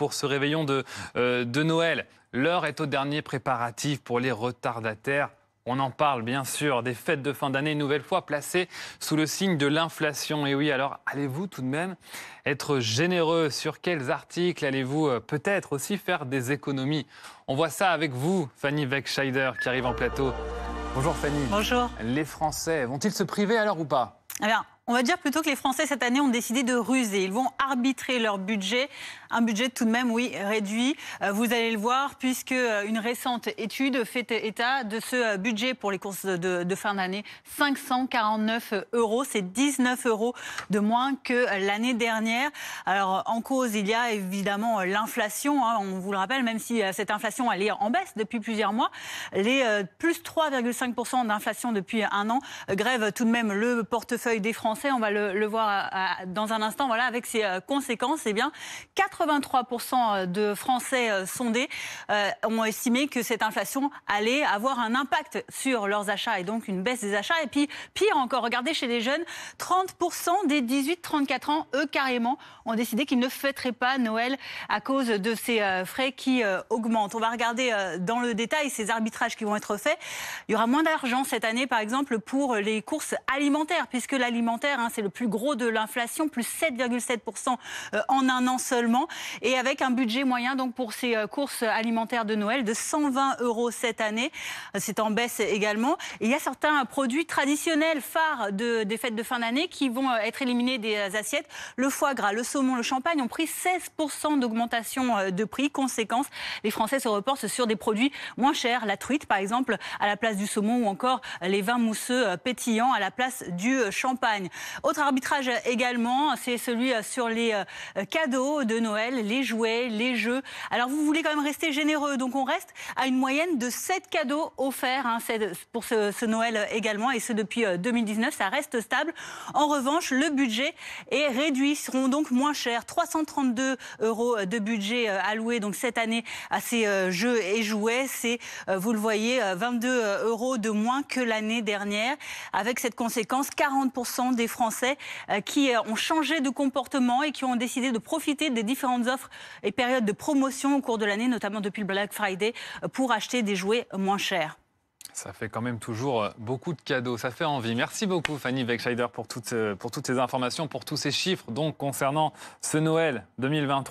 pour ce réveillon euh, de, Noël. L'heure est au dernier préparatif pour les retardataires. On en parle bien sûr des fêtes de fin d'année, une nouvelle fois placées sous le signe de l'inflation. Et oui, alors allez-vous tout de même être généreux Sur quels articles allez-vous euh, peut-être aussi faire des économies On voit ça avec vous, Fanny Wegscheider, qui arrive en plateau. Bonjour Fanny. Bonjour. Les Français vont-ils se priver alors ou pas eh on va dire plutôt que les Français cette année ont décidé de ruser. Ils vont arbitrer leur budget, un budget tout de même, oui, réduit. Euh, vous allez le voir, puisque euh, une récente étude fait état de ce euh, budget pour les courses de, fin d'année 549 euros. C'est 19 euros de moins que l'année dernière. Alors en cause, il y a évidemment l'inflation. Hein, on vous le rappelle, même si cette inflation elle est en baisse depuis plusieurs mois, les plus 3,5% d'inflation depuis un an grèvent tout de même le portefeuille des Français on va le, voir euh, dans un instant, voilà, avec ses euh, conséquences, et eh bien, 83% euh, de Français sondés ont estimé que cette inflation allait avoir un impact sur leurs achats et donc une baisse des achats. Et puis, pire encore, regardez chez les jeunes, 30% des 18-34 ans, eux carrément, ont décidé qu'ils ne fêteraient pas Noël à cause de ces frais qui augmentent. On va regarder dans le détail ces arbitrages qui vont être faits. Il y aura moins d'argent cette année, par exemple, pour les courses alimentaires, puisque l'alimentaire Hein, c'est le plus gros de l'inflation, plus 7,7% euh, en un an seulement. Et avec un budget moyen donc pour ces euh, courses alimentaires de Noël de 120 euros cette année. Euh, c'est en baisse également. il y a certains produits traditionnels phares des fêtes de fin d'année qui vont être éliminés des assiettes. Le foie gras, le saumon, le champagne ont pris 16% d'augmentation de prix. Conséquence, les Français se reportent sur des produits moins chers. La truite, par exemple, à la place du saumon ou encore les vins mousseux pétillants à la place du champagne. Autre arbitrage également, c'est celui euh, sur les euh, cadeaux de Noël, les jouets, les jeux. Alors vous voulez quand même rester généreux, donc on reste à une moyenne de 7 cadeaux offerts hein, pour ce, Noël euh, également, et ce depuis 2019, ça reste stable. En revanche, le budget est réduit, seront donc moins chers, 332 euros de budget alloué donc cette année à ces jeux et jouets, c'est, vous le voyez, 22 euros de moins que l'année dernière, avec cette conséquence, 40% des Français euh, qui euh, ont changé de comportement et qui ont décidé de profiter des différentes offres et périodes de promotion au cours de l'année, notamment depuis le Black Friday, euh, pour acheter des jouets moins chers. Ça fait quand même toujours beaucoup de cadeaux, ça fait envie. Merci beaucoup Fanny Wegscheider pour toutes, pour toutes ces informations, pour tous ces chiffres donc concernant ce Noël 2023.